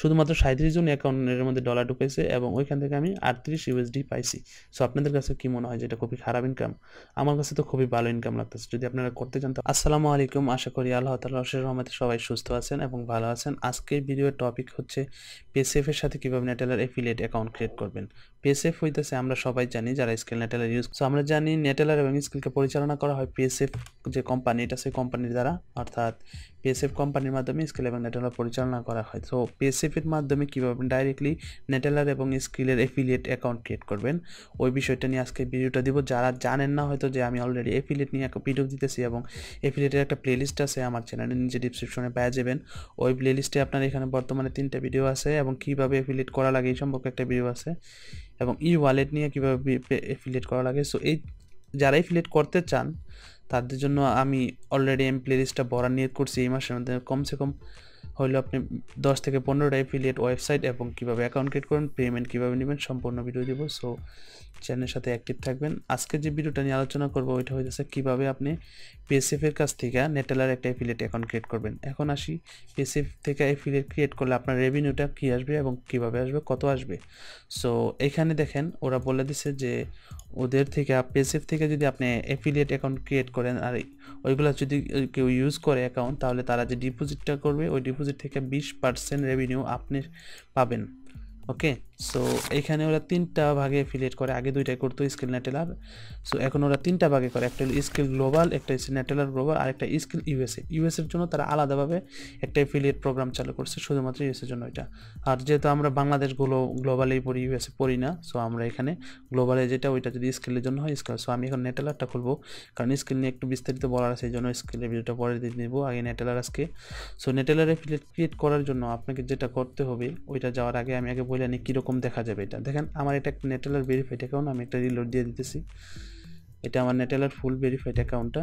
শুধুমাত্র সাঁত্রিশ জন অ্যাকাউন্টের মধ্যে ডলার ঢুকেছে এবং ওইখান থেকে আমি আটত্রিশ ইউএসডি পাইছি সো আপনাদের কাছে কি মনে হয় যে এটা খুবই খারাপ ইনকাম আমার কাছে তো খুবই ভালো ইনকাম লাগতেছে যদি আপনারা করতে চান তো আসসালামু আলাইকুম আশা করি আল্লাহ তালা রহমাতে সবাই সুস্থ আছেন এবং ভালো আছেন আজকের ভিডিওর টপিক হচ্ছে পেসেফের সাথে কীভাবে নেটেলার এফিলিয়েট অ্যাকাউন্ট ক্রিয়েট করবেন পেসএফ হইতেছে আমরা সবাই জানি যারা স্কেল নেটেলার ইউজ সো আমরা জানি নেটেলার এবং স্কেলকে পরিচালনা করা হয় পেসএফ যে কোম্পানি এটা সেই কোম্পানির দ্বারা অর্থাৎ পেসএফ কোম্পানির মাধ্যমে স্কেল এবং নেটেলার পরিচালনা করা হয় সো পেসেফের মাধ্যমে কীভাবে ডাইরেক্টলি নেটেলার এবং স্কিলের এফিলিয়েট অ্যাকাউন্ট ক্রিয়েট করবেন ওই বিষয়টা নিয়ে আজকে ভিডিওটা দিব যারা জানেন না হয়তো যে আমি অলরেডি এফিলিয়েট নিয়ে একটা ভিডিও দিতেছি এবং এফিলিয়েটের একটা প্লেলিস্ট আছে আমার চ্যানেলে নিজে ডিসক্রিপশনে পেয়ে যাবেন ওই প্লেলিস্টে আপনার এখানে বর্তমানে তিনটা ভিডিও আছে এবং কীভাবে এফিলিয়েট করা লাগে এই সম্পর্কে একটা ভিডিও আছে এবং ই ওয়ালেট নিয়ে কীভাবে এফিলিয়েট করা লাগে সো এই যারা এফিলিয়েট করতে চান তাদের জন্য আমি অলরেডি প্লে লিস্টটা বড়া নিয়ে করছি এই মাসের মধ্যে কমসে কম হলো আপনি দশ থেকে পনেরোটা অ্যাফিলিয়েট ওয়েবসাইট এবং কীভাবে অ্যাকাউন্ট ক্রিয়েট করবেন পেমেন্ট কীভাবে নেবেন সম্পূর্ণ ভিডিও দেবো সো চ্যানেলের সাথে অ্যাক্টিভ থাকবেন আজকে যে ভিডিওটা নিয়ে আলোচনা করবো ওইটা হয়েছে কীভাবে আপনি পিএসএফের কাছ থেকে নেটেলার একটা অ্যাফিলিয়েট অ্যাকাউন্ট ক্রিয়েট করবেন এখন আসি পিএসএফ থেকে অ্যাফিলিয়েট ক্রিয়েট করলে আপনার রেভিনিউটা কী আসবে এবং কীভাবে আসবে কত আসবে সো এখানে দেখেন ওরা বলে দিছে যে ওদের থেকে পেসিভ থেকে যদি আপনি অ্যাফিলিয়েট অ্যাকাউন্ট ক্রিয়েট করেন আর ওইগুলো যদি কেউ ইউজ করে অ্যাকাউন্ট তাহলে তারা যে ডিপোজিটটা করবে ওই ডিপোজিট থেকে বিশ পার্সেন্ট রেভিনিউ আপনি পাবেন ওকে সো এখানে ওরা তিনটা ভাগে ফিলেট করে আগে দুইটাই করতো স্কিল নেটেলার সো এখন ওরা তিনটা ভাগে করে একটা স্কিল গ্লোবাল একটা স্কিল নেটেলার গ্লোবাল আর একটা স্কিল ইউএসএ ইউএসএর জন্য তারা আলাদাভাবে একটা ফিলিয়েট প্রোগ্রাম চালু করছে শুধুমাত্র ইউএসএর জন্য এটা আর যেহেতু আমরা বাংলাদেশগুলো গ্লোবালেই পড়ি ইউএসএ পড়ি না সো আমরা এখানে গ্লোবালে যেটা ওইটা যদি স্কিলের জন্য হয় স্কিল সো আমি এখন নেটেলারটা খুলবো কারণ স্কিল নিয়ে একটু বিস্তারিত বলার আছে এই জন্য স্কিলের ভিডিওটা পরে দিয়ে নেবো আগে নেটেলার আজকে সো নেটেলারে ফিলেট ক্রিয়েট করার জন্য আপনাকে যেটা করতে হবে ওইটা যাওয়ার আগে আমি আগে বলি বুলিয়ানে কীরকম দেখা যাবে এটা দেখেন আমার এটা একটা নেটেলার ভেরিফাইড অ্যাকাউন্ট আমি একটা রিলোড দিয়ে দিতেছি এটা আমার নেটেলার ফুল ভেরিফাইড অ্যাকাউন্টটা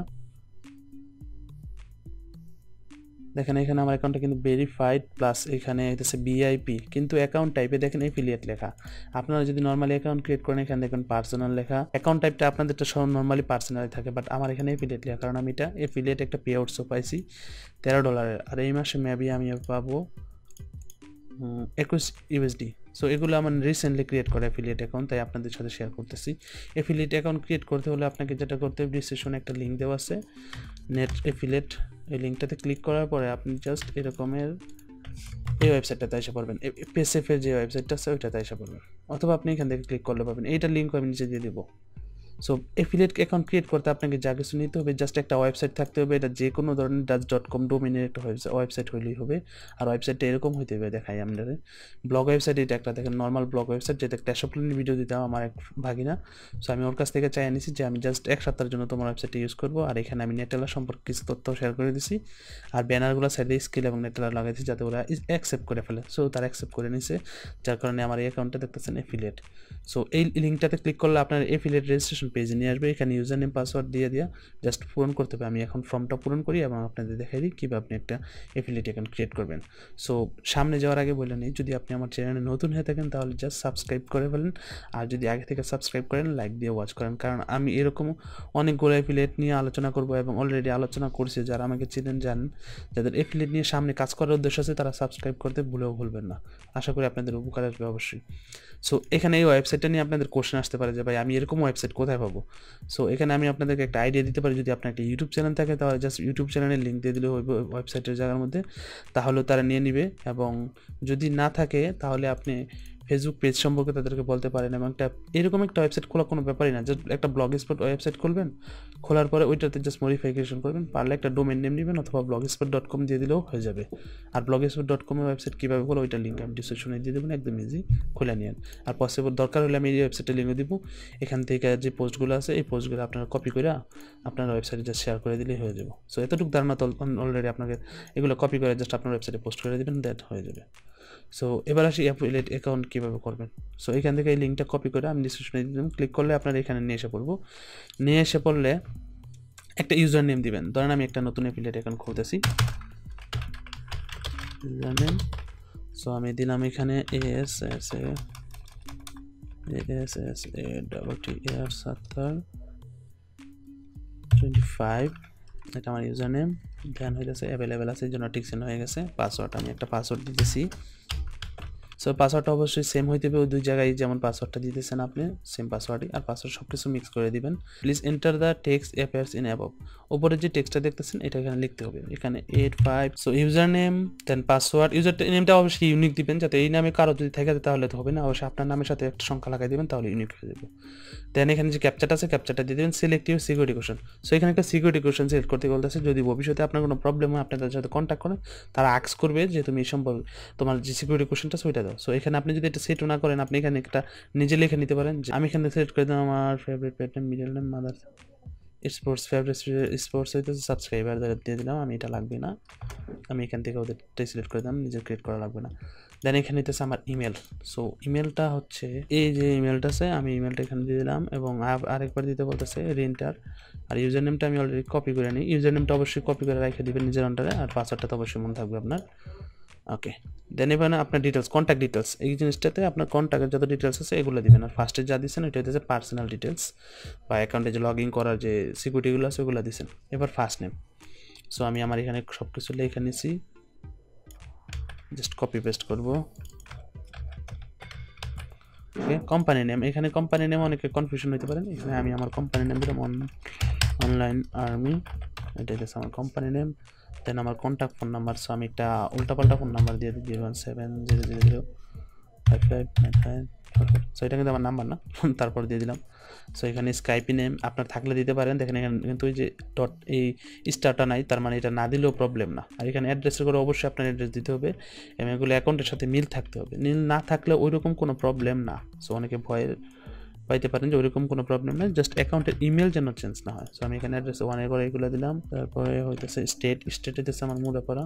দেখেন এখানে আমার অ্যাকাউন্টটা কিন্তু ভেরিফাইড প্লাস এখানে হচ্ছে বিআইপি কিন্তু অ্যাকাউন্ট টাইপে দেখেন এফিলিয়েট লেখা আপনারা যদি নর্মালি অ্যাকাউন্ট ক্রিয়েট করেন এখানে দেখবেন পার্সোনাল লেখা অ্যাকাউন্ট টাইপটা আপনাদের সব নর্মালি পার্সোনালি থাকে বাট আমার এখানে এফিলিয়েট লেখা কারণ আমি এটা এফিলিয়েট একটা পে আউটসও পাইছি তেরো ডলারের আর এই মাসে মেবি আমি পাবো একুশ ইউএসডি সো এগুলো আমার রিসেন্টলি ক্রিয়েট করা অ্যাফিলিয়েট অ্যাকাউন্ট তাই আপনাদের সাথে শেয়ার করতেছি অ্যাফিলিয়েট অ্যাকাউন্ট ক্রিয়েট করতে হলে আপনাকে যেটা করতে হবে ডিসক্রিপশনে একটা লিঙ্ক দেওয়া আছে নেট অ্যাফিলিয়েট এই লিঙ্কটাতে ক্লিক করার পরে আপনি জাস্ট এরকমের এই ওয়েবসাইটটাতে এসে পড়বেন পেসেফের যে ওয়েবসাইটটা আছে ওইটাতে এসে পড়বেন অথবা আপনি এখান থেকে ক্লিক করলে পাবেন এইটা লিঙ্ক আমি নিচে দিয়ে দেবো সো এফিলিয়েট অ্যাকাউন্ট ক্রিয়েট করতে আপনাকে যা কিছু নিতে হবে জাস্ট একটা ওয়েবসাইট থাকতে হবে এটা যে কোনো ধরনের ডাচ ডট কম ডোমিনের একটা ওয়েবসাইট হইলেই হবে আর ওয়েবসাইটটা এরকম হইতে হবে দেখাই আপনারা ব্লগ ওয়েবসাইট এটা একটা দেখেন নর্মাল ব্লগ ওয়েবসাইট যেটা ক্যাশপ্লেনের ভিডিও দিতাম আমার এক ভাগিনা সো আমি ওর কাছ থেকে চাই আনিছি যে আমি জাস্ট এক সপ্তাহের জন্য তোমার ওয়েবসাইটটা ইউজ করবো আর এখানে আমি নেটেলা সম্পর্কে কিছু তথ্য শেয়ার করে দিছি আর ব্যানারগুলো সাইডে স্কিল এবং নেটেলা লাগাইছি যাতে ওরা অ্যাকসেপ্ট করে ফেলে সো তারা অ্যাকসেপ্ট করে নিছে যার কারণে আমার এই অ্যাকাউন্টটা দেখতেছেন এফিলিয়েট সো এই লিঙ্কটাতে ক্লিক করলে আপনার এফিলিয়েট রেজিস্ট্রেশন রেজিস্ট্রেশন পেজে নিয়ে আসবে এখানে ইউজার নেম পাসওয়ার্ড দিয়ে দেওয়া জাস্ট পূরণ করতে হবে আমি এখন ফর্মটা পূরণ করি এবং আপনাদের দেখাই দিই কীভাবে আপনি একটা অ্যাফিলিয়েট অ্যাকাউন্ট ক্রিয়েট করবেন সো সামনে যাওয়ার আগে বলে নিই যদি আপনি আমার চ্যানেলে নতুন হয়ে থাকেন তাহলে জাস্ট সাবস্ক্রাইব করে ফেলেন আর যদি আগে থেকে সাবস্ক্রাইব করেন লাইক দিয়ে ওয়াচ করেন কারণ আমি এরকম অনেকগুলো অ্যাফিলিয়েট নিয়ে আলোচনা করব এবং অলরেডি আলোচনা করছি যারা আমাকে চিনেন জানেন যাদের অ্যাফিলিয়েট নিয়ে সামনে কাজ করার উদ্দেশ্য আছে তারা সাবস্ক্রাইব করতে ভুলেও ভুলবেন না আশা করি আপনাদের উপকার আসবে অবশ্যই সো এখানে এই ওয়েবসাইটটা নিয়ে আপনাদের কোশ্চেন আসতে পারে যে ভাই আমি এরকম ওয়েবসাইট কোথায় কোথায় পাবো সো এখানে আমি আপনাদেরকে একটা আইডিয়া দিতে পারি যদি আপনার একটা ইউটিউব চ্যানেল থাকে তাহলে জাস্ট ইউটিউব চ্যানেলের লিঙ্ক দিয়ে দিলে ওয়েবসাইটের জায়গার মধ্যে তাহলেও তারা নিয়ে নিবে এবং যদি না থাকে তাহলে আপনি ফেসবুক পেজ সম্পর্কে তাদেরকে বলতে পারেন এবং ট্যাপ এরকম একটা ওয়েবসাইট খোলা কোনো ব্যাপারই না জাস্ট একটা ব্লগ স্পট ওয়েবসাইট খুলবেন খোলার পরে ওইটাতে জাস্ট মডিফিকেশন করবেন পারলে একটা ডোমেন নেম নেবেন অথবা ব্লগ স্পট ডট কম দিয়ে দিলেও হয়ে যাবে আর ব্লগ স্পট ডট কমের ওয়েবসাইট কীভাবে খোলা ওইটা লিঙ্ক আমি ডিসক্রিপশনে দিয়ে দেবেন একদম ইজি খুলে নিন আর পসিবল দরকার হলে আমি এই ওয়েবসাইটে লিঙ্ক দিব এখান থেকে যে পোস্টগুলো আছে এই পোস্টগুলো আপনারা কপি করে আপনার ওয়েবসাইটে জাস্ট শেয়ার করে দিলেই হয়ে যাবে সো এতটুকু ধারণা অলরেডি আপনাকে এগুলো কপি করে জাস্ট আপনার ওয়েবসাইটে পোস্ট করে দেবেন দ্যাট হয়ে যাবে সো এবার আসি অ্যাফিলিয়েট অ্যাকাউন্ট কীভাবে করবেন সো এখান থেকে এই লিঙ্কটা কপি করে আমি ডিসক্রিপশনে দিলাম ক্লিক করলে আপনারা এখানে নিয়ে এসে পড়বো নিয়ে এসে পড়লে একটা ইউজার নেম দিবেন ধরেন আমি একটা নতুন অ্যাফিলিয়েট অ্যাকাউন্ট খুলতেছি ইউজার নেম সো আমি দিলাম এখানে S S A S S A double T এর সাত টোয়েন্টি ফাইভ এটা আমার ইউজার নেম ধ্যান হয়ে গেছে অ্যাভেলেবেল আছে এই জন্য টিকসেন হয়ে গেছে পাসওয়ার্ড আমি একটা পাসওয়ার্ড দিতেছি সো পাসওয়ার্ডটা অবশ্যই সেম হইতে হবে ওই দুই জায়গায় যেমন পাসওয়ার্ডটা দিতেছেন আপনি সেম পাসওয়ার্ডই আর পাসওয়ার্ড সব কিছু মিক্স করে দিবেন please enter the text appears in above ওপরে যে টেক্সটা দেখতেছেন এটা এখানে লিখতে হবে এখানে eight five so user name then password user নেমটা অবশ্যই ইউনিক দিবেন যাতে এই নামে কারো যদি থাকে তাহলে তো হবে না অবশ্যই আপনার নামের সাথে একটা সংখ্যা লাগাই দেবেন তাহলে ইউনিক হয়ে যাবে দেন এখানে যে ক্যাপচারটা আছে ক্যাপচারটা দিয়ে দেবেন সিলেক্টিভ সিকিউরিটি কোয়েশন সো এখানে একটা সিকিউরিটি কোয়েশন সিলেক্ট করতে বলতেছে যদি ভবিষ্যতে আপনার কোনো প্রবলেম হয় আপনি তাদের সাথে কন্ট্যাক্ট করেন তারা আক্স করবে যে তুমি এই সম্পর্কে তোমার যে সিকিউরিটি কোয়েশনটা সেটা দাও সো এখানে আপনি যদি এটা সেটও না করেন আপনি এখানে একটা নিজে লিখে নিতে পারেন যে আমি এখানে সেট করে দিলাম আমার favourite pet name middle name mother sports favourite sports হইতেছে সাবস্ক্রাইবার যারা দিয়ে দিলাম আমি এটা লাগবে না আমি এখান থেকে ওদেরটাই সিলেক্ট করে দিলাম নিজের ক্রিয়েট করা লাগবে না দেন এখানে হইতেছে আমার ইমেল সো ইমেলটা হচ্ছে এই যে ইমেলটা আছে আমি ইমেলটা এখানে দিয়ে দিলাম এবং আরেকবার দিতে বলতেছে রেন্টার আর ইউজার নেমটা আমি অলরেডি কপি করে নিই ইউজার নেমটা অবশ্যই কপি করে রেখে দেবেন নিজের অন্ডারে আর পাসওয়ার্ডটা তো অবশ্যই মনে থাকবে আপনার ওকে দেন এখানে আপনার ডিটেলস কন্ট্যাক্ট ডিটেলস এই জিনিসটাতে আপনার কন্ট্যাক্টের যত ডিটেলস আছে এগুলো দেবেন আর ফার্স্টে যা দিচ্ছেন এটা হচ্ছে পার্সোনাল ডিটেলস বা অ্যাকাউন্টে যে লগ ইন করার যে সিকিউরিটিগুলো আছে ওগুলো দিচ্ছেন এবার ফার্স্ট নেম সো আমি আমার এখানে সব কিছু লেখে নিছি জাস্ট কপি পেস্ট করব ওকে কোম্পানি নেম এখানে কোম্পানি নেম অনেকে কনফিউশন হতে পারেন এখানে আমি আমার কোম্পানি নেম দিলাম অনলাইন আর্মি এটা হচ্ছে আমার কোম্পানি নেম দেন আমার কন্ট্যাক্ট ফোন নাম্বার সো আমি একটা উল্টাপাল্টা ফোন নাম্বার দিয়ে দিই zero one seven zero zero zero five five nine five so এটা কিন্তু আমার নাম্বার না তারপর দিয়ে দিলাম সো এখানে স্কাইপি নেম আপনার থাকলে দিতে পারেন দেখেন এখানে কিন্তু ওই যে ডট এই স্টারটা নাই তার মানে এটা না দিলেও প্রবলেম না আর এখানে অ্যাড্রেসের করে অবশ্যই আপনার অ্যাড্রেস দিতে হবে এবং এগুলো অ্যাকাউন্টের সাথে মিল থাকতে হবে মিল না থাকলে ওই রকম কোনো প্রবলেম না সো অনেকে ভয়ের পাইতে পারেন যে ওইরকম কোনো প্রবলেম নেই জাস্ট অ্যাকাউন্টের ইমেল যেন চেঞ্জ না হয় সো আমি এখানে অ্যাড্রেস ওয়ানে করে এগুলো দিলাম তারপরে হইতেছে স্টেট স্টেটে দিচ্ছে আমার পড়া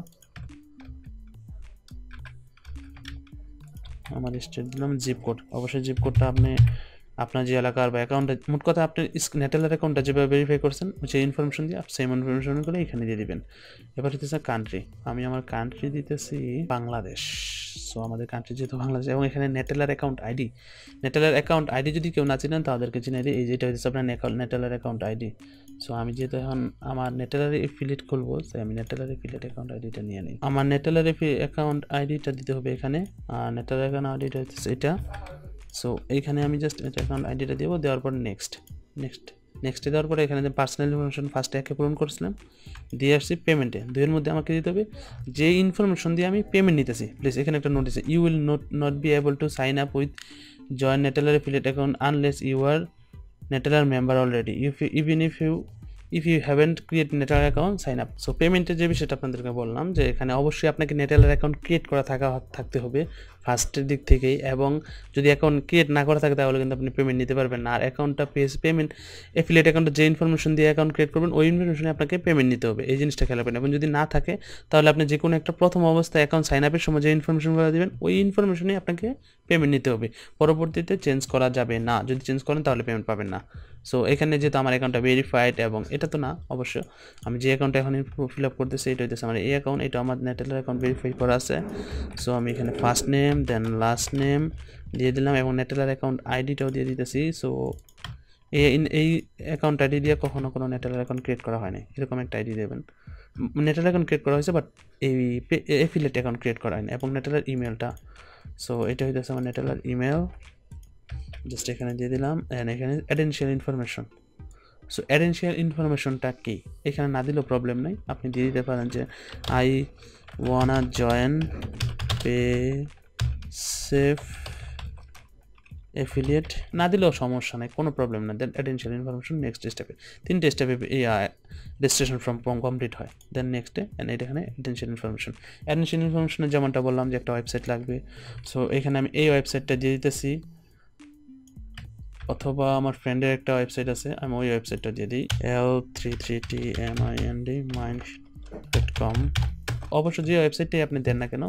আমার স্টেট দিলাম জিপ কোড অবশ্যই জিপ কোডটা আপনি আপনার যে এলাকার বা অ্যাকাউন্টে মোট কথা আপনি নেটেলের অ্যাকাউন্টটা যেভাবে ভেরিফাই করছেন সেই ইনফরমেশন দিয়ে আপনি সেম ইনফরমেশনগুলো এখানে দিয়ে দিবেন এবার হইতেছে কান্ট্রি আমি আমার কান্ট্রি দিতেছি বাংলাদেশ সো আমাদের কান্ট্রি যেহেতু বাংলাদেশ এবং এখানে Neteller account ID Neteller account ID যদি কেউ না চিনেন তাদেরকে চিনে দিই এই যেটা হচ্ছে আপনার নেটেলার অ্যাকাউন্ট আইডি সো আমি যেহেতু এখন আমার নেটেলার ফিলিট খুলবো সেই আমি নেটেলার এফিলিয়েট অ্যাকাউন্ট আইডিটা নিয়ে নিই আমার নেটেলার অ্যাকাউন্ট আইডিটা দিতে হবে এখানে আর নেটেলার অ্যাকাউন্ট আইডিটা হচ্ছে এটা সো এইখানে আমি জাস্ট নেটেলার অ্যাকাউন্ট আইডিটা দেবো দেওয়ার পর নেক্সট নেক্সট নেক্সটে দেওয়ার পরে এখানে পার্সোনাল ইনফরমেশন ফার্স্টে একে পূরণ করেছিলাম দিয়ে আসছি পেমেন্টে দুইয়ের মধ্যে আমাকে দিতে হবে যে ইনফরমেশন দিয়ে আমি পেমেন্ট নিতেছি প্লিজ এখানে একটা notice you will note not be able to sign up with join Neteller affiliate account unless you are Neteller member already if even if you if you haven't create Neteller account sign up so পেমেন্টের যে বিষয়টা আপনাদেরকে বললাম যে এখানে অবশ্যই আপনাকে Neteller account create করা থাকা থাকতে হবে ফার্স্টের দিক থেকেই এবং যদি অ্যাকাউন্ট ক্রিয়েট না করা থাকে তাহলে কিন্তু আপনি পেমেন্ট নিতে পারবেন না আর অ্যাকাউন্টটা পেস পেমেন্ট অ্যাফিলিয়েট অ্যাকাউন্টে যে ইনফরমেশন দিয়ে অ্যাকাউন্ট ক্রিয়েট করবেন ওই ইনফরমেশনে আপনাকে পেমেন্ট নিতে হবে এই জিনিসটা খেলাবেন এবং যদি না থাকে তাহলে আপনি যে কোনো একটা প্রথম অবস্থায় অ্যাকাউন্ট সাইন আপের সময় যে ইনফরমেশনগুলো দেবেন ওই ইনফরমেশনে আপনাকে পেমেন্ট নিতে হবে পরবর্তীতে চেঞ্জ করা যাবে না যদি চেঞ্জ করেন তাহলে পেমেন্ট পাবেন না সো এখানে যেহেতু আমার অ্যাকাউন্টটা ভেরিফাইড এবং এটা তো না অবশ্য আমি যে অ্যাকাউন্টটা এখন ফিল আপ করতেছি এটা হইতেছে আমার এই অ্যাকাউন্ট এটা আমার নেটেলের অ্যাকাউন্ট ভেরিফাই করা আছে সো আমি এখানে first name then last name দিয়ে দিলাম এবং নেটেলার অ্যাকাউন্ট আইডিটাও দিয়ে দিতেছি সো এই এই অ্যাকাউন্ট আইডি দিয়ে কখনও কোনো নেটেলার অ্যাকাউন্ট ক্রিয়েট করা হয়নি এরকম একটা আইডি দেবেন নেটেলার অ্যাকাউন্ট ক্রিয়েট করা হয়েছে বাট এই এফিলেট অ্যাকাউন্ট ক্রিয়েট করা হয়নি এবং নেটেলার ইমেলটা সো এটা হইতেছে আমার নেটেলার ইমেল জাস্ট এখানে দিয়ে দিলাম অ্যান্ড এখানে অ্যাডেনশিয়াল ইনফরমেশন সো অ্যাডেনশিয়াল ইনফরমেশনটা কী এখানে না দিলেও প্রবলেম নেই আপনি দিয়ে দিতে পারেন যে আই ওয়ান আর জয়েন পে সেফ অ্যাফিলিয়েট না দিলেও সমস্যা নেই কোনো প্রবলেম না দেন অ্যাটেনশিয়াল ইনফরমেশন নেক্সট স্টেপে তিনটে স্টেপে রেজিস্ট্রেশন ফর্ম কমপ্লিট হয় দেন নেক্সটে অ্যান্ড এটা এখানে অ্যাডেনশিয়াল ইনফরমেশন অ্যাডেনশিয়াল ইনফরমেশনে যেমনটা বললাম যে একটা ওয়েবসাইট লাগবে সো এখানে আমি এই ওয়েবসাইটটা দিয়ে দিতেছি অথবা আমার ফ্রেন্ডের একটা ওয়েবসাইট আছে আমি ওই ওয়েবসাইটটা দিয়ে দিই L three three T M I N D mind dot com অবশ্য যে ওয়েবসাইটটাই আপনি দেন না কেন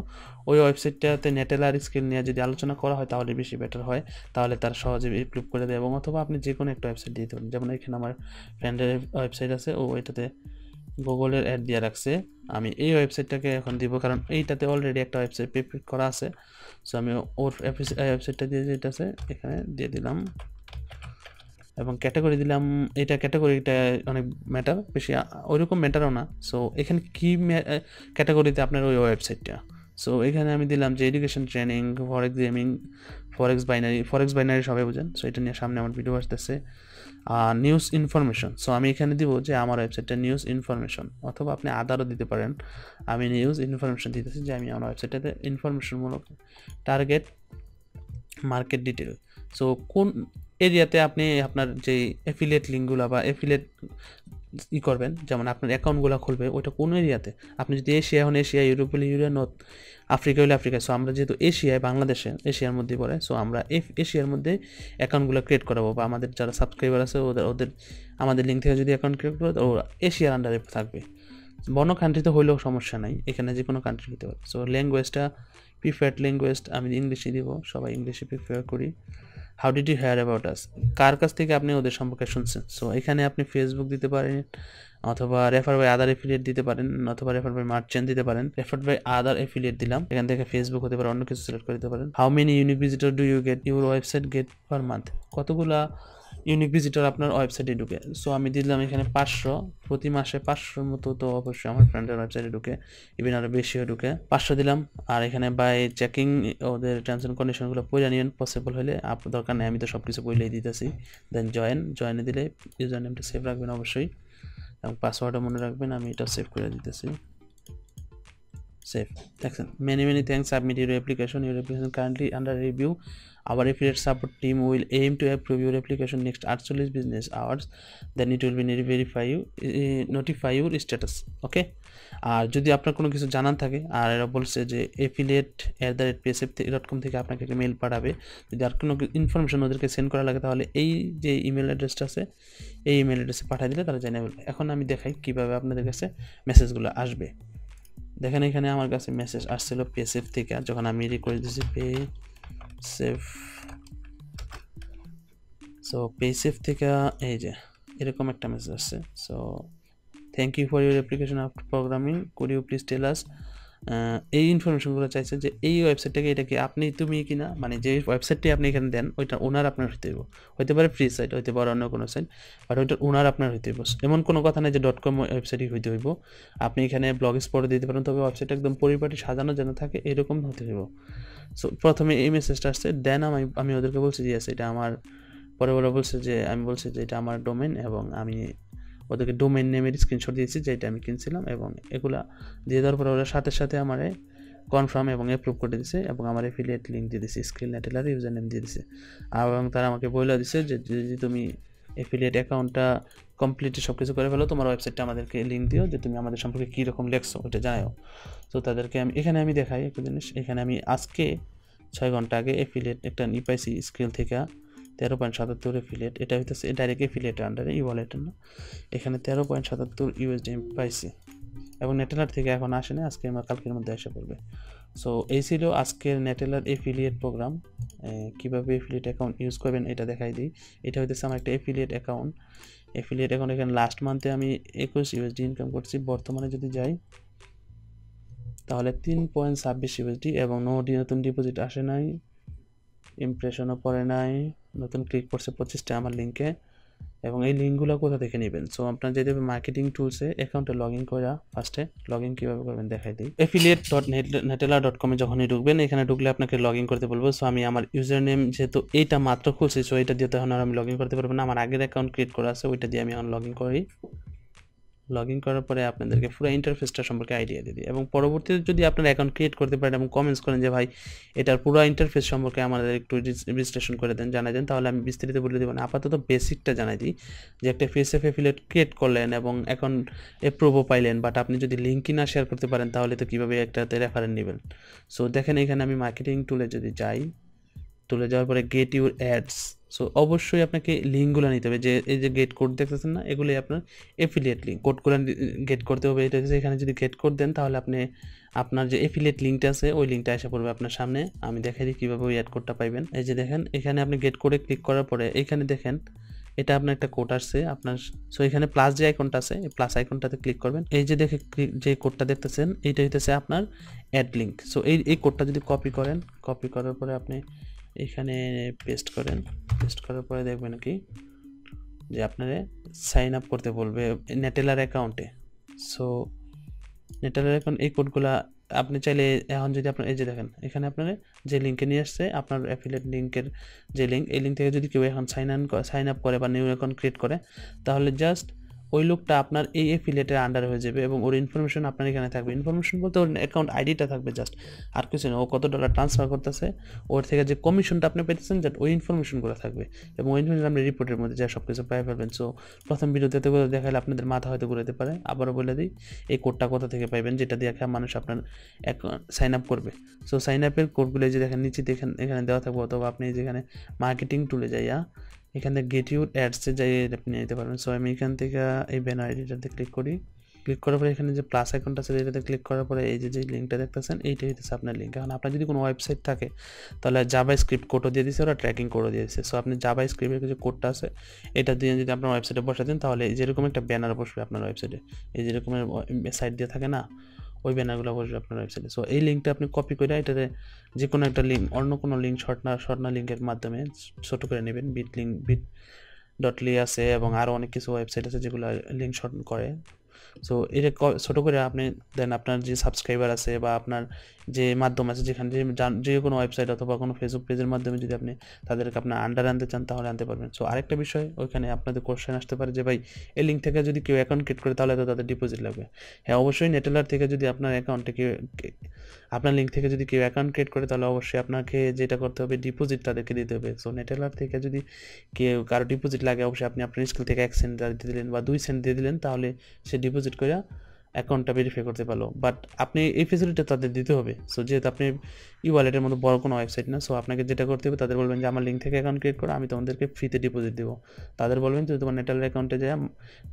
ওই ওয়েবসাইটটাতে নেটেল আর স্কিল নিয়ে যদি আলোচনা করা হয় তাহলে বেশি বেটার হয় তাহলে তার সহজে ইমপ্রুভ করে দেয় এবং অথবা আপনি যে কোনো একটা ওয়েবসাইট দিয়ে দেবেন যেমন এখানে আমার ফ্রেন্ডের ওয়েবসাইট আছে ও ওইটাতে গুগলের অ্যাড দিয়ে রাখছে আমি এই ওয়েবসাইটটাকে এখন দিব কারণ এইটাতে অলরেডি একটা ওয়েবসাইট প্রিপেড করা আছে সো আমি ওর ওয়েবসাইটটা দিয়ে যেটা আছে এখানে দিয়ে দিলাম এবং ক্যাটাগরি দিলাম এটা ক্যাটাগরিটা অনেক ম্যাটার বেশি ওইরকম ম্যাটারও না সো এখানে কী ক্যাটাগরিতে আপনার ওই ওয়েবসাইটটা সো এখানে আমি দিলাম যে education training forex gaming forex binary forex binary সবাই বোঝেন সো এটা নিয়ে সামনে আমার ভিডিও আসতেছে আর নিউজ ইনফরমেশন সো আমি এখানে দিব যে আমার ওয়েবসাইটটা নিউজ ইনফরমেশন অথবা আপনি আদারও দিতে পারেন আমি নিউজ ইনফরমেশন দিতেছি যে আমি আমার ওয়েবসাইটটাতে ইনফরমেশনমূলক টার্গেট মার্কেট ডিটেল সো কোন এরিয়াতে আপনি আপনার যে অ্যাফিলিয়েট লিঙ্কগুলো বা অ্যাফিলিয়েট ই করবেন যেমন আপনার অ্যাকাউন্টগুলো খুলবে ওইটা কোন এরিয়াতে আপনি যদি এশিয়া হন এশিয়া ইউরোপ হলে ইউরোপ নর্থ আফ্রিকা হলে আফ্রিকা সো আমরা যেহেতু এশিয়ায় বাংলাদেশে এশিয়ার মধ্যে পড়ে সো আমরা এশিয়ার মধ্যে অ্যাকাউন্টগুলো ক্রিয়েট করাবো বা আমাদের যারা সাবস্ক্রাইবার আছে ওদের ওদের আমাদের লিঙ্ক থেকে যদি অ্যাকাউন্ট ক্রিয়েট করবে ওরা এশিয়ার আন্ডারে থাকবে বন কান্ট্রিতে হলেও সমস্যা নাই এখানে যে কোনো কান্ট্রি হতে পারে সো ল্যাঙ্গুয়েজটা প্রিফেয়ার্ড ল্যাঙ্গুয়েজ আমি ইংলিশে দিব সবাই ইংলিশে প্রিফেয়ার করি how did you hear about us কার কাছ থেকে আপনি ওদের সম্পর্কে শুনছেন সো এখানে আপনি ফেসবুক দিতে পারেন অথবা রেফার বাই আদার এফিলিয়েট দিতে পারেন অথবা রেফার বাই মার্চেন্ট দিতে পারেন রেফার বাই আদার এফিলিয়েট দিলাম এখান থেকে ফেসবুক হতে পারে অন্য কিছু সিলেক্ট করে দিতে পারেন how many unique visitor do you get your website get per month কতগুলা ইউনিক ভিজিটর আপনার ওয়েবসাইটে ঢুকে সো আমি দিলাম এখানে পাঁচশো প্রতি মাসে পাঁচশোর মতো তো অবশ্যই আমার ফ্রেন্ডের ওয়েবসাইটে ঢুকে ইভেন আরও বেশিও ঢুকে পাঁচশো দিলাম আর এখানে বাই চেকিং ওদের টার্মস অ্যান্ড কন্ডিশনগুলো পড়ে নিন পসিবল হলে আপ দরকার নেই আমি তো সব কিছু বইলেই দিতেছি দেন জয়েন জয়েনে দিলে ইউজার নেমটা সেভ রাখবেন অবশ্যই এবং পাসওয়ার্ডও মনে রাখবেন আমি এটা সেভ করে দিতেছি save excellent many many thanks submit your application your application currently under review our affiliate support team will aim to approve your application next 48 business hours then it will be verify you notify your status okay আর যদি আপনার কোনো কিছু জানান থাকে আর এরা বলছে যে affiliate at the rate PSF dot com থেকে আপনাকে একটা মেল পাঠাবে যদি আর কোনো ইনফরমেশন ওদেরকে সেন্ড করা লাগে তাহলে এই যে ইমেল অ্যাড্রেসটা আছে এই ইমেল অ্যাড্রেসে পাঠিয়ে দিলে তারা জানিয়ে এখন আমি দেখাই কীভাবে আপনাদের কাছে মেসেজগুলো আসবে দেখেন এখানে আমার কাছে মেসেজ আসছিল পেসেফ থেকে যখন আমি রিকোয়েস্ট দিয়েছি পে সেফ সো পেসেফ থেকে এই যে এরকম একটা মেসেজ আসছে so thank you for your application after programming could you please tell us এই ইনফরমেশনগুলো চাইছে যে এই ওয়েবসাইটটাকে এটা কি আপনি তুমি কি না মানে যে ওয়েবসাইটটি আপনি এখানে দেন ওইটা ওনার আপনার হইতে হইব হইতে পারে ফ্রি সাইট হইতে পারে অন্য কোনো সাইট বাট ওইটা ওনার আপনার হইতে হইব এমন কোনো কথা নেই যে ডট কম ওয়েবসাইটই হইতে হইব আপনি এখানে ব্লগ স্পট দিতে পারেন তবে ওয়েবসাইট একদম পরিপাটি সাজানো যেন থাকে এরকম হতে হইব সো প্রথমে এই মেসেজটা আসছে দেন আমি আমি ওদেরকে বলছি যে এটা আমার পরে ওরা বলছে যে আমি বলছি যে এটা আমার ডোমেন এবং আমি ওদেরকে ডোমেন নেমের স্ক্রিনশট দিয়েছি যেটা আমি কিনছিলাম এবং এগুলা দিয়ে দেওয়ার পরে ওরা সাথে সাথে আমার কনফার্ম এবং অ্যাপ্রুভ করে দিয়েছে এবং আমার এফিলিয়েট লিঙ্ক দিয়ে দিয়েছে স্ক্রিন টেলার ইউজার নেম দিয়ে দিয়েছে এবং তারা আমাকে বলে দিছে যে যদি তুমি এফিলিয়েট অ্যাকাউন্টটা কমপ্লিটলি সব কিছু করে ফেলো তোমার ওয়েবসাইটটা আমাদেরকে লিঙ্ক দিও যে তুমি আমাদের সম্পর্কে কীরকম লেখছো ওটা জানাও তো তাদেরকে আমি এখানে আমি দেখাই একটা জিনিস এখানে আমি আজকে ছয় ঘন্টা আগে এফিলিয়েট একটা নিপাইসি স্কিল থেকে তেরো পয়েন্ট সাতাত্তর এফিলিয়েট এটা হইতেছে ডাইরেক্ট এফিলিয়েটের আন্ডারে ই ওয়ালেট না এখানে তেরো পয়েন্ট সাতাত্তর ইউএসডি পাইছি এবং নেটেলার থেকে এখন আসে না আজকে আমার কালকের মধ্যে এসে পড়বে সো এই ছিল আজকের নেটেলার এফিলিয়েট প্রোগ্রাম কীভাবে এফিলিয়েট অ্যাকাউন্ট ইউজ করবেন এটা দেখাই দিই এটা হইতেছে আমার একটা এফিলিয়েট অ্যাকাউন্ট এফিলিয়েট অ্যাকাউন্ট এখানে লাস্ট মান্থে আমি একুশ ইউএসডি ইনকাম করছি বর্তমানে যদি যাই তাহলে তিন পয়েন্ট ছাব্বিশ ইউএসডি এবং নতুন ডিপোজিট আসে নাই ইমপ্রেশনও পড়ে নাই নতুন ক্লিক করছে পঁচিশটা আমার লিঙ্কে এবং এই লিঙ্কগুলো কোথা থেকে নেবেন সো আপনার যেতে হবে মার্কেটিং টুলসে অ্যাকাউন্টে লগ ইন করা ফার্স্টে লগ ইন কীভাবে করবেন দেখাই দিই এফিলিয়েট ডট নেটেলা ডট কমে যখনই ঢুকবেন এখানে ঢুকলে আপনাকে লগ ইন করতে বলবো সো আমি আমার ইউজার নেম যেহেতু এইটা মাত্র খুলছি সো এটা দিয়ে তখন আর আমি লগ ইন করতে পারবো না আমার আগের অ্যাকাউন্ট ক্রিয়েট করা আছে ওইটা দিয়ে আমি এখন লগ ইন করি লগ ইন করার পরে আপনাদেরকে পুরো ইন্টারফেসটা সম্পর্কে আইডিয়া দিয়ে দিই এবং পরবর্তীতে যদি আপনারা অ্যাকাউন্ট ক্রিয়েট করতে পারেন এবং কমেন্টস করেন যে ভাই এটার পুরো ইন্টারফেস সম্পর্কে আমাদের একটু রেজিস্ট্রেশন করে দেন জানাই দেন তাহলে আমি বিস্তারিত বলে দেবেন আপাতত বেসিকটা জানাই দিই যে একটা ফেসএফ এফিলেট ক্রিয়েট করলেন এবং এখন অ্যাপ্রুভও পাইলেন বাট আপনি যদি লিঙ্কই না শেয়ার করতে পারেন তাহলে তো কীভাবে একটাতে রেফারেন্স নেবেন সো দেখেন এখানে আমি মার্কেটিং টুলে যদি যাই তুলে যাওয়ার পরে গেট ইউর অ্যাডস সো অবশ্যই আপনাকে লিঙ্কগুলো নিতে হবে যে এই যে গেট কোড দেখতেছেন না এগুলোই আপনার এফিলিয়েট লিঙ্ক কোডগুলো গেট করতে হবে এটা হচ্ছে এখানে যদি গেট কোড দেন তাহলে আপনি আপনার যে এফিলিয়েট লিঙ্কটা আছে ওই লিঙ্কটা এসে পড়বে আপনার সামনে আমি দেখাই দিই কীভাবে ওই অ্যাড কোডটা পাইবেন এই যে দেখেন এখানে আপনি গেট কোডে ক্লিক করার পরে এখানে দেখেন এটা আপনার একটা কোড আসছে আপনার সো এখানে প্লাস যে আইকনটা আছে এই প্লাস আইকনটাতে ক্লিক করবেন এই যে দেখে যে কোডটা দেখতেছেন এইটা হইতেছে আপনার অ্যাড লিঙ্ক সো এই এই কোডটা যদি কপি করেন কপি করার পরে আপনি এখানে পেস্ট করেন পেস্ট করার পরে দেখবেন কি যে আপনারা সাইন আপ করতে বলবে নেটেলার অ্যাকাউন্টে সো নেটেলার অ্যাকাউন্ট এই কোডগুলো আপনি চাইলে এখন যদি আপনার এই যে দেখেন এখানে আপনারা যে লিঙ্কে নিয়ে আসছে আপনার অ্যাফিলেট লিঙ্কের যে লিঙ্ক এই লিঙ্ক থেকে যদি কেউ এখন সাইন আন সাইন আপ করে বা নিউ অ্যাকাউন্ট ক্রিয়েট করে তাহলে জাস্ট ওই লোকটা আপনার এই এফিলিয়েটের আন্ডার হয়ে যাবে এবং ওর ইনফরমেশন আপনার এখানে থাকবে ইনফরমেশন বলতে ওর অ্যাকাউন্ট আইডিটা থাকবে জাস্ট আর কিছু না ও কত ডলার ট্রান্সফার করতেছে ওর থেকে যে কমিশনটা আপনি পেতেছেন জাস্ট ওই ইনফরমেশনগুলো থাকবে এবং ওই ইনফরমেশন আপনি রিপোর্টের মধ্যে যা সব কিছু পাই পারবেন সো প্রথম ভিডিওতে দেখালে আপনাদের মাথা হয়তো ঘুরাতে পারে আবারও বলে দিই এই কোডটা কোথা থেকে পাইবেন যেটা দিয়ে মানুষ আপনার সাইন আপ করবে সো সাইন আপের কোডগুলো যে দেখেন নিচে দেখেন এখানে দেওয়া থাকবে অথবা আপনি যেখানে মার্কেটিং টুলে যাইয়া এখানে গেট ইউর অ্যাডসে যাই আপনি নিতে পারবেন সো আমি এখান থেকে এই ব্যানার আইডিটাতে ক্লিক করি ক্লিক করার পরে এখানে যে প্লাস আইকনটা আছে এটাতে ক্লিক করার পরে এই যে যে লিঙ্কটা দেখতেছেন এইটা হইতেছে আপনার লিঙ্ক এখন আপনার যদি কোনো ওয়েবসাইট থাকে তাহলে জাবা স্ক্রিপ্ট কোডও দিয়ে দিয়েছে ওরা ট্র্যাকিং কোডও দিয়ে দিয়েছে সো আপনি জাবা স্ক্রিপ্টের যে কোডটা আছে এটা দিয়ে যদি আপনার ওয়েবসাইটে বসাতেন তাহলে যেরকম একটা ব্যানার বসবে আপনার ওয়েবসাইটে এই যেরকমের সাইট দিয়ে থাকে না ওই ব্যানারগুলো বসবে আপনার ওয়েবসাইটে সো এই লিঙ্কটা আপনি কপি করে এটাতে যে কোনো একটা লিঙ্ক অন্য কোনো লিঙ্ক শর্ট না লিঙ্কের মাধ্যমে ছোটো করে নেবেন bit link bit dot ly আছে এবং আরও অনেক কিছু ওয়েবসাইট আছে যেগুলো লিঙ্ক শর্ট করে সো এটা ছোটো করে আপনি দেন আপনার যে সাবস্ক্রাইবার আছে বা আপনার যে মাধ্যম আছে যেখানে যে যে কোনো ওয়েবসাইট অথবা কোনো ফেসবুক পেজের মাধ্যমে যদি আপনি তাদেরকে আপনার আন্ডার আনতে চান তাহলে আনতে পারবেন সো আরেকটা বিষয় ওইখানে আপনাদের কোশ্চেন আসতে পারে যে ভাই এই লিঙ্ক থেকে যদি কেউ অ্যাকাউন্ট ক্রিয়েট করে তাহলে তো তাদের ডিপোজিট লাগবে হ্যাঁ অবশ্যই নেটেলার থেকে যদি আপনার অ্যাকাউন্টে কেউ আপনার লিঙ্ক থেকে যদি কেউ অ্যাকাউন্ট ক্রিয়েট করে তাহলে অবশ্যই আপনাকে যেটা করতে হবে ডিপোজিট তাদেরকে দিতে হবে সো নেটেলার থেকে যদি কেউ কারো ডিপোজিট লাগে অবশ্যই আপনি আপনার স্কিল থেকে এক সেন্ট দিয়ে দিলেন বা দুই সেন্ট দিয়ে দিলেন তাহলে সে ডিপোজিট করে অ্যাকাউন্টটা ভেরিফাই করতে পারলো বাট আপনি এই ফেসিলিটি তাদের দিতে হবে সো যেহেতু আপনি ই ওয়ালেটের মতো বড় কোনো ওয়েবসাইট না সো আপনাকে যেটা করতে হবে তাদের বলবেন যে আমার লিঙ্ক থেকে অ্যাকাউন্ট ক্রিয়েট করো আমি তোমাদেরকে ফ্রিতে ডিপোজিট দেবো তাদের বলবেন যে তোমার নেটালের অ্যাকাউন্টে যে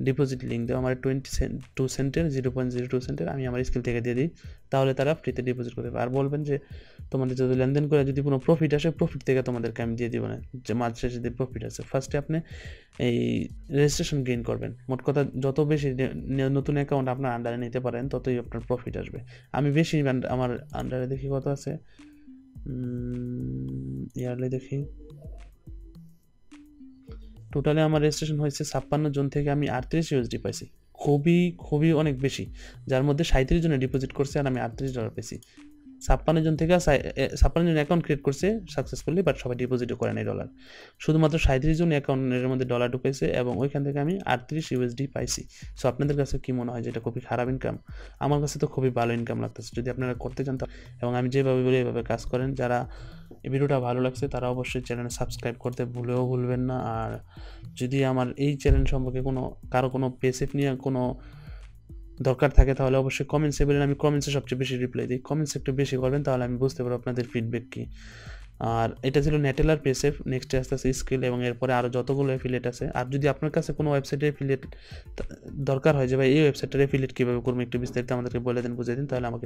ডিপোজিট লিঙ্ক দেবো আমার টোয়েন্টি সেন্ট টু সেন্টের জিরো পয়েন্ট জিরো টু সেন্টের আমি আমার স্কিল থেকে দিয়ে দিই তাহলে তারা ফ্রিতে ডিপোজিট করতে আর বলবেন যে তোমাদের যদি লেনদেন করে যদি কোনো প্রফিট আসে প্রফিট থেকে তোমাদেরকে আমি দিয়ে দিব না যে মাঝে যদি যে প্রফিট আছে ফার্স্টে আপনি এই রেজিস্ট্রেশন গেইন করবেন মোট কথা যত বেশি নতুন অ্যাকাউন্ট আপনার আন্ডার আন্ডারে নিতে পারেন ততই আপনার প্রফিট আসবে আমি বেশি আমার আন্ডারে দেখি কত আছে ইয়ারলি দেখি টোটালি আমার রেজিস্ট্রেশন হয়েছে ছাপ্পান্ন জন থেকে আমি আটত্রিশ ইউএসডি পাইছি খুবই খুবই অনেক বেশি যার মধ্যে সাঁত্রিশ জনে ডিপোজিট করছে আর আমি আটত্রিশ ডলার পেয়েছি ছাপ্পান্ন জন থেকে ছাপ্পান্ন জন অ্যাকাউন্ট ক্রিয়েট করছে সাকসেসফুলি বাট সবাই ডিপোজিটও করে নেই ডলার শুধুমাত্র সাঁত্রিশ জন অ্যাকাউন্টের মধ্যে ডলার ঢুকেছে এবং ওইখান থেকে আমি আটত্রিশ ইউএসডি পাইছি সো আপনাদের কাছে কী মনে হয় যে এটা খুবই খারাপ ইনকাম আমার কাছে তো খুবই ভালো ইনকাম লাগতেছে যদি আপনারা করতে চান এবং আমি যেভাবে বলি এভাবে কাজ করেন যারা এই ভিডিওটা ভালো লাগছে তারা অবশ্যই চ্যানেল সাবস্ক্রাইব করতে ভুলেও ভুলবেন না আর যদি আমার এই চ্যানেল সম্পর্কে কোনো কারো কোনো পেসিভ নিয়ে কোনো দরকার থাকে তাহলে অবশ্যই কমেন্টসে বলেন আমি কমেন্টসে সবচেয়ে বেশি রিপ্লাই দিই কমেন্টস একটু বেশি করবেন তাহলে আমি বুঝতে পারবো আপনাদের ফিডব্যাক কী আর এটা ছিল নেটেলার পেসেফ নেক্সট আস্তে আস্তে স্কিল এবং এরপরে আরও যতগুলো অ্যাফিলেট আছে আর যদি আপনার কাছে কোনো ওয়েবসাইটের অ্যাফিলেট দরকার হয় যে ভাই এই ওয়েবসাইটের অ্যাফিলেট কীভাবে করবো একটু বিস্তারিত আমাদেরকে বলে দিন বুঝিয়ে দিন তাহলে আমাকে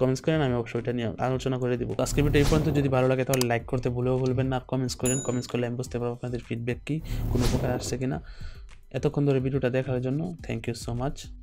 কমেন্টস করেন আমি অবশ্যই এটা নিয়ে আলোচনা করে দেবো আজকে ভিডিও এই পর্যন্ত যদি ভালো লাগে তাহলে লাইক করতে ভুলেও ভুলবেন না কমেন্টস করেন কমেন্টস করলে আমি বুঝতে পারবো আপনাদের ফিডব্যাক কী কোনো উপকার আসছে কিনা এতক্ষণ ধরে ভিডিওটা দেখার জন্য থ্যাংক ইউ সো মাচ